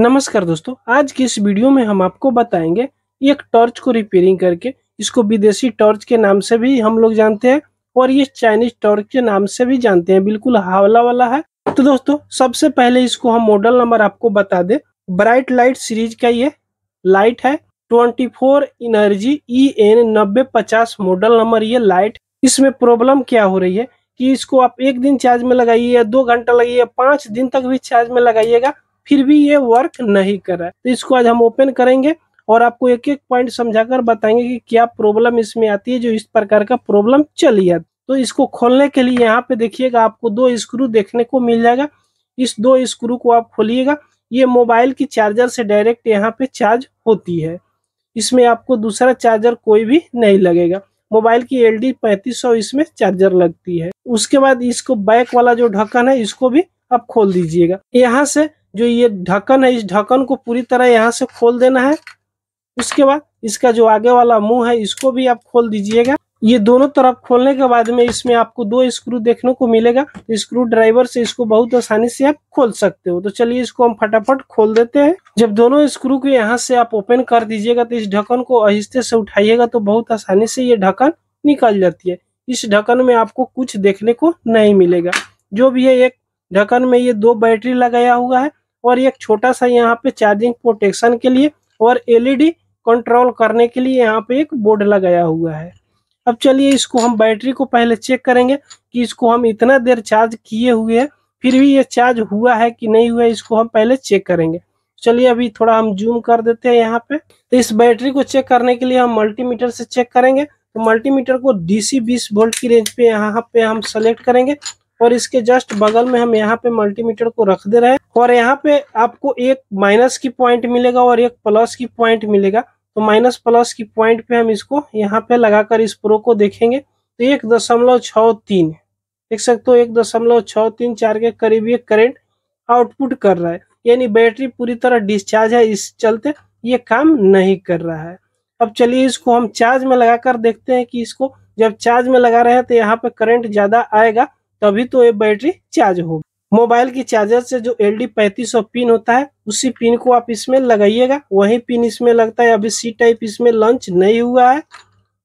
नमस्कार दोस्तों आज की इस वीडियो में हम आपको बताएंगे एक टॉर्च को रिपेयरिंग करके इसको विदेशी टॉर्च के नाम से भी हम लोग जानते हैं और ये चाइनीज टॉर्च के नाम से भी जानते हैं बिल्कुल हावला वाला है तो दोस्तों सबसे पहले इसको हम मॉडल नंबर आपको बता दे ब्राइट लाइट सीरीज का ये लाइट है twenty four energy E N नब्बे पचास मॉडल नंबर ये लाइट इसमें प्रॉब्लम क्या हो रही है कि इसको आप एक दिन चार्ज में लगाइए दो घंटा लगाइए पांच दिन तक भी चार्ज में लगाइएगा फिर भी ये वर्क नहीं कर रहा है तो इसको आज हम ओपन करेंगे और आपको एक एक पॉइंट समझाकर बताएंगे कि क्या प्रॉब्लम इसमें आती है जो इस प्रकार का प्रॉब्लम चली है तो इसको खोलने के लिए यहाँ पे देखिएगा आपको दो स्क्रू देखने को मिल जाएगा इस दो स्क्रू को आप खोलिएगा ये मोबाइल की चार्जर से डायरेक्ट यहाँ पे चार्ज होती है इसमें आपको दूसरा चार्जर कोई भी नहीं लगेगा मोबाइल की एल डी पैंतीस सौ इसमें चार्जर लगती है उसके बाद इसको बैक वाला जो ढक्कन है इसको भी आप खोल दीजिएगा यहाँ से जो ये ढक्कन है इस ढक्कन को पूरी तरह यहाँ से खोल देना है उसके बाद इसका जो आगे वाला मुंह है इसको भी आप खोल दीजिएगा ये दोनों तरफ खोलने के बाद में इसमें आपको दो स्क्रू देखने को मिलेगा स्क्रू तो ड्राइवर से इसको बहुत आसानी से आप खोल सकते हो तो चलिए इसको हम फटाफट खोल देते हैं जब दोनों स्क्रू को यहाँ से आप ओपन कर दीजिएगा तो इस ढक्कन को अहिस्ते से उठाइएगा तो बहुत आसानी से ये ढक्कन निकल जाती है इस ढक्कन में आपको कुछ देखने को नहीं मिलेगा जो भी है एक ढक्कन में ये दो बैटरी लगाया हुआ है और एक छोटा सा यहाँ पे चार्जिंग प्रोटेक्शन के लिए और एलईडी कंट्रोल e करने के लिए यहाँ पे एक बोर्ड लगाया हुआ है अब चलिए इसको हम बैटरी को पहले चेक करेंगे कि इसको हम इतना देर चार्ज किए हुए हैं फिर भी ये चार्ज हुआ है कि नहीं हुआ है इसको हम पहले चेक करेंगे चलिए अभी थोड़ा हम जूम कर देते हैं यहाँ पे तो इस बैटरी को चेक करने के लिए हम मल्टीमीटर से चेक करेंगे तो मल्टीमीटर को डीसी 20 वोल्ट की रेंज पे यहाँ पे हम सेलेक्ट करेंगे और इसके जस्ट बगल में हम यहाँ पे मल्टीमीटर को रख दे रहे हैं और यहाँ पे आपको एक माइनस की पॉइंट मिलेगा और एक प्लस की पॉइंट मिलेगा तो माइनस प्लस की पॉइंट पे हम इसको यहाँ पे लगाकर इस प्रो को देखेंगे तो एक दशमलव छ तीन देख सकते हो एक दशमलव छः तीन चार के करीब ये करेंट आउटपुट कर रहा है यानी बैटरी पूरी तरह डिस्चार्ज है इस चलते ये काम नहीं कर रहा है अब चलिए इसको हम चार्ज में लगाकर देखते हैं कि इसको जब चार्ज में लगा रहे हैं तो यहाँ पे करंट ज़्यादा आएगा तभी तो ये बैटरी चार्ज होगी मोबाइल की चार्जर से जो एल डी पैंतीस सौ पिन होता है उसी पिन को आप इसमें लगाइएगा वही पिन इसमें लगता है अभी सी टाइप इसमें लॉन्च नहीं हुआ है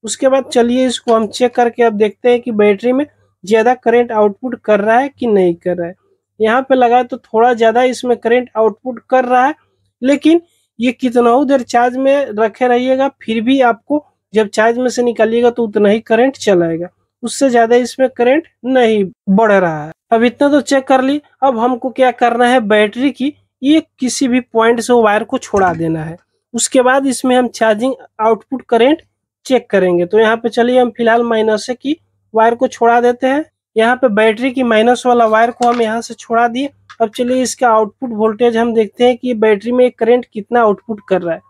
उसके बाद चलिए इसको हम चेक करके अब देखते हैं कि बैटरी में ज़्यादा करंट आउटपुट कर रहा है कि नहीं कर रहा है यहाँ पे लगाए तो थोड़ा ज़्यादा इसमें करंट आउटपुट कर रहा है लेकिन ये कितना देर चार्ज में रखे रहिएगा फिर भी आपको जब चार्ज में से निकालिएगा तो उतना ही करंट चलाएगा उससे ज्यादा इसमें करंट नहीं बढ़ रहा है अब इतना तो चेक कर ली अब हमको क्या करना है बैटरी की ये किसी भी पॉइंट से वायर को छोड़ा देना है उसके बाद इसमें हम चार्जिंग आउटपुट करेंट चेक करेंगे तो यहाँ पे चलिए हम फिलहाल माइनस की वायर को छोड़ा देते हैं यहाँ पे बैटरी की माइनस वाला वायर को हम यहाँ से छोड़ा दिए अब चलिए इसका आउटपुट वोल्टेज हम देखते हैं कि बैटरी में करंट कितना आउटपुट कर रहा है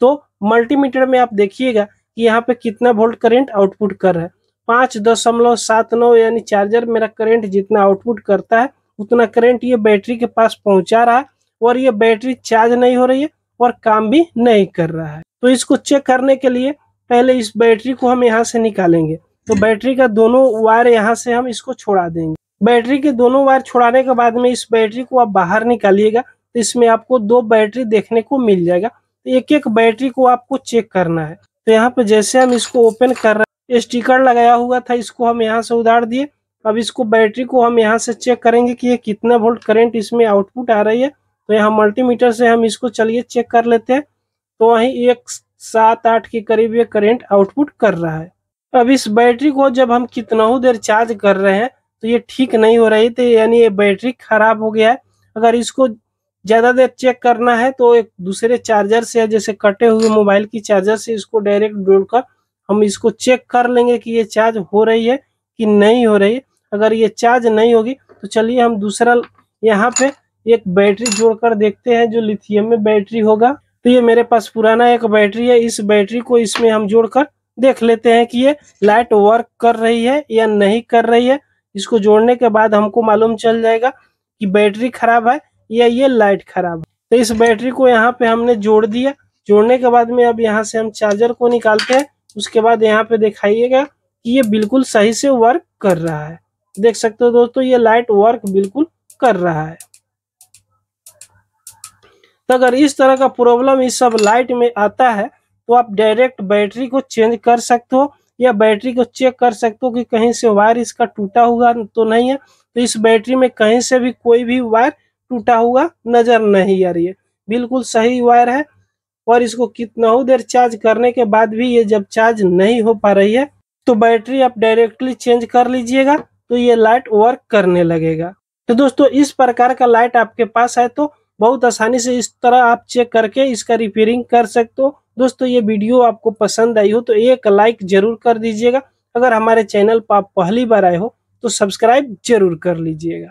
तो मल्टीमीटर में आप देखिएगा कि यहाँ पे कितना वोल्ट करंट आउटपुट कर रहा है पाँच दशमलव सात नौ यानी चार्जर मेरा करंट जितना आउटपुट करता है उतना करंट ये बैटरी के पास पहुंचा रहा है और ये बैटरी चार्ज नहीं हो रही है और काम भी नहीं कर रहा है तो इसको चेक करने के लिए पहले इस बैटरी को हम यहाँ से निकालेंगे तो बैटरी का दोनों वायर यहाँ से हम इसको छोड़ा देंगे बैटरी के दोनों वायर छोड़ाने के बाद में इस बैटरी को आप बाहर निकालिएगा तो इसमें आपको दो बैटरी देखने को मिल जाएगा एक एक बैटरी को आपको चेक करना है तो यहाँ पे जैसे हम इसको ओपन कर रहे स्टिकर लगाया हुआ था इसको हम यहाँ से उधार दिए अब इसको बैटरी को हम यहाँ से चेक करेंगे कि ये कितना वोल्ट करंट इसमें आउटपुट आ रही है तो यहाँ मल्टीमीटर से हम इसको चलिए चेक कर लेते हैं तो वहीं एक सात आठ के करीब ये करेंट आउटपुट कर रहा है अब इस बैटरी को जब हम कितना ही देर चार्ज कर रहे हैं तो ये ठीक नहीं हो रही थी यानी ये बैटरी खराब हो गया है अगर इसको ज़्यादा देर चेक करना है तो एक दूसरे चार्जर से जैसे कटे हुए मोबाइल की चार्जर से इसको डायरेक्ट जोड़कर हम इसको चेक कर लेंगे कि ये चार्ज हो रही है कि नहीं हो रही है अगर ये चार्ज नहीं होगी तो चलिए हम दूसरा यहाँ पे एक बैटरी जोड़कर देखते हैं जो लिथियम में बैटरी होगा तो ये मेरे पास पुराना एक बैटरी है इस बैटरी को इसमें हम जोड़कर देख लेते हैं कि ये लाइट वर्क कर रही है या नहीं कर रही है इसको जोड़ने के बाद हमको मालूम चल जाएगा कि बैटरी खराब है या ये लाइट खराब है तो इस बैटरी को यहाँ पे हमने जोड़ दिया जोड़ने के बाद में अब यहाँ से हम चार्जर को निकालते हैं उसके बाद यहाँ पे दिखाइएगा कि ये बिल्कुल सही से वर्क कर रहा है देख सकते हो दोस्तों ये लाइट वर्क बिल्कुल कर रहा है तो अगर इस तरह का प्रॉब्लम इस सब लाइट में आता है तो आप डायरेक्ट बैटरी को चेंज कर सकते हो या बैटरी को चेक कर सकते हो कि कहीं से वायर इसका टूटा हुआ तो नहीं है तो इस बैटरी में कहीं से भी कोई भी वायर टूटा हुआ नजर नहीं आ रही है बिल्कुल सही वायर है और इसको कितना देर चार्ज करने के बाद भी ये जब चार्ज नहीं हो पा रही है तो बैटरी आप डायरेक्टली चेंज कर लीजिएगा तो ये लाइट वर्क करने लगेगा तो दोस्तों इस प्रकार का लाइट आपके पास है तो बहुत आसानी से इस तरह आप चेक करके इसका रिपेयरिंग कर सकते हो दोस्तों ये वीडियो आपको पसंद आई हो तो एक लाइक जरूर कर दीजिएगा अगर हमारे चैनल पर आप पहली बार आए हो तो सब्सक्राइब जरूर कर लीजिएगा